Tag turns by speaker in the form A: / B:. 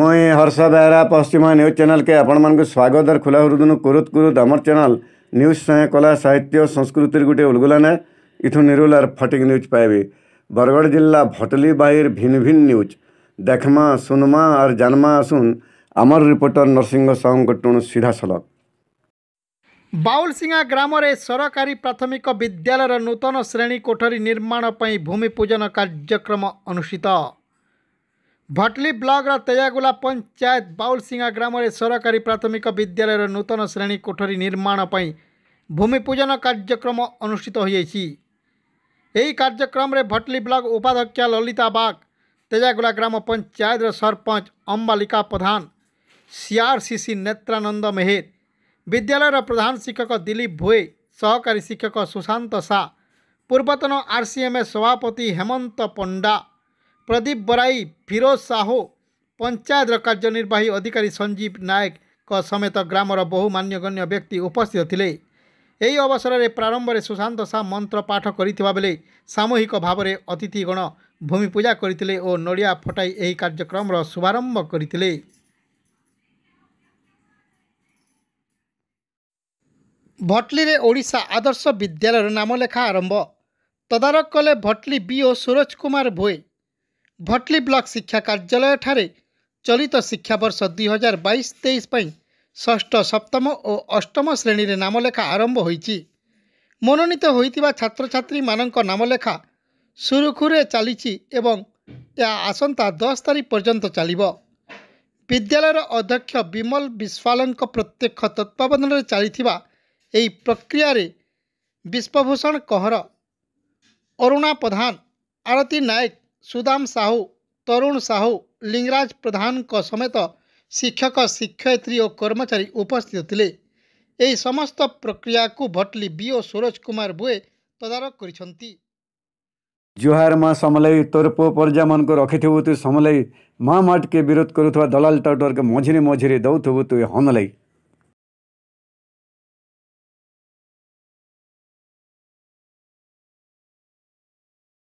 A: मै हर्ष बेहेरा पश्चिम न्युज च्याने आप स्वागत र खोलाहुदुन कुरुत च्यानल न्यूज स्वयं कला साहित्य संस्कृति गुटे उल्गुला नाय इथु निरुल फटेक् न्यूज पाइबे बरगड जिल्ला भटली बाहिर भिन्न भिन्न न्यूज देखमा सुनमा सुनमार जानमा आसु आमर रिपोर्टर नरसिंह साहुको टुणु सिधासल
B: बालसिङ ग्राम सरकारी प्राथमिक विद्यालयर नूतन श्रेणी कोठरी निर्माण निर्माणप भूमिपूजन कार्यक्रम अनुषित भटली ब्लक र तेजागुला पञ्चायत बााउलसिङ ग्राम सरकारी प्राथमिक विद्यालय र नूतन श्रेणी कोठरी निर्माण निर्माणप भूमिपूजन कार्यक्रम अनुष्ठित कार्यक्रम रे भटली ब्लक उपाध्यक्ष ललिता बाग तेजागुला ग्राम पञ्चायत र सरपञ्च अम्बालिका प्रधान सीआरसीसी सिआरसिसि नेत्र विद्यालय र प्रधान शिक्षक दिलीप भो सहकारी शिक्षक सुशान्त साह पूर्वत आरसिएमए सभापति हेमन्त पण्डा ପ୍ରଦୀପ ବରାଇ ଫିରୋଜ ସାହୁ ପଞ୍ଚାୟତର କାର୍ଯ୍ୟନିର୍ବାହୀ ଅଧିକାରୀ ସଞ୍ଜୀବ ନାୟକଙ୍କ ସମେତ ଗ୍ରାମର ବହୁ ମାନ୍ୟଗଣ୍ୟ ବ୍ୟକ୍ତି ଉପସ୍ଥିତ ଥିଲେ ଏହି ଅବସରରେ ପ୍ରାରମ୍ଭରେ ସୁଶାନ୍ତ ସା ମନ୍ତ୍ର ପାଠ କରିଥିବା ବେଳେ ସାମୂହିକ ଭାବରେ ଅତିଥିଗଣ ଭୂମିପୂଜା କରିଥିଲେ ଓ ନଡ଼ିଆ ଫଟାଇ ଏହି କାର୍ଯ୍ୟକ୍ରମର ଶୁଭାରମ୍ଭ କରିଥିଲେ ଭଟ୍ଲିରେ ଓଡ଼ିଶା ଆଦର୍ଶ ବିଦ୍ୟାଳୟର ନାମଲେଖା ଆରମ୍ଭ ତଦାରଖ କଲେ Bhatli B O Suraj Kumar Bhoi Bhatli block ଶିକ୍ଷା କାର୍ଯ୍ୟାଳୟଠାରେ ଚଳିତ ଶିକ୍ଷାବର୍ଷ ଦୁଇ ହଜାର ବାଇଶ ତେଇଶ ପାଇଁ ଷଷ୍ଠ ସପ୍ତମ ଓ ଅଷ୍ଟମ ଶ୍ରେଣୀରେ ନାମଲେଖା ଆରମ୍ଭ ହୋଇଛି ମନୋନୀତ ହୋଇଥିବା ଛାତ୍ରଛାତ୍ରୀମାନଙ୍କ ନାମଲେଖା ସୁରୁଖୁରୁରେ ଚାଲିଛି ଏବଂ ଏହା ଆସନ୍ତା ଦଶ ତାରିଖ ପର୍ଯ୍ୟନ୍ତ ଚାଲିବ ବିଦ୍ୟାଳୟର ଅଧ୍ୟକ୍ଷ ବିମଲ ବିଶ୍ୱାଲଙ୍କ ପ୍ରତ୍ୟକ୍ଷ ତତ୍ତ୍ୱାବଧାନରେ ଚାଲିଥିବା ଏହି ପ୍ରକ୍ରିୟାରେ ବିଶ୍ୱଭୂଷଣ କହଁର ଅରୁଣା ପ୍ରଧାନ ଆରତୀ ନାୟକ ସୁଦାମ ସାହୁ ତରୁଣ ସାହୁ ଲିଙ୍ଗରାଜ ପ୍ରଧାନଙ୍କ ସମେତ ଶିକ୍ଷକ ଶିକ୍ଷୟିତ୍ରୀ ଓ କର୍ମଚାରୀ ଉପସ୍ଥିତ ଥିଲେ ଏହି ସମସ୍ତ ପ୍ରକ୍ରିୟାକୁ ଭଟଲି ବି ଓ ସୁରଜ କୁମାର ବୁଏ ତଦାରଖ କରିଛନ୍ତି
C: ଜୁହାର ମା ସମଲେଇ ତୋର ପୁଅ ପର୍ଯ୍ୟାୟମାନଙ୍କୁ ରଖିଥିବୁ ତୁ ସମଲେଇ ମା ମାଟକେ ବିରୋଧ କରୁଥିବା ଦଲାଲ ଟାଉଟରକେ ମଝିରେ ମଝିରେ ଦେଉଥିବୁ ତୁ ହନଲେଇ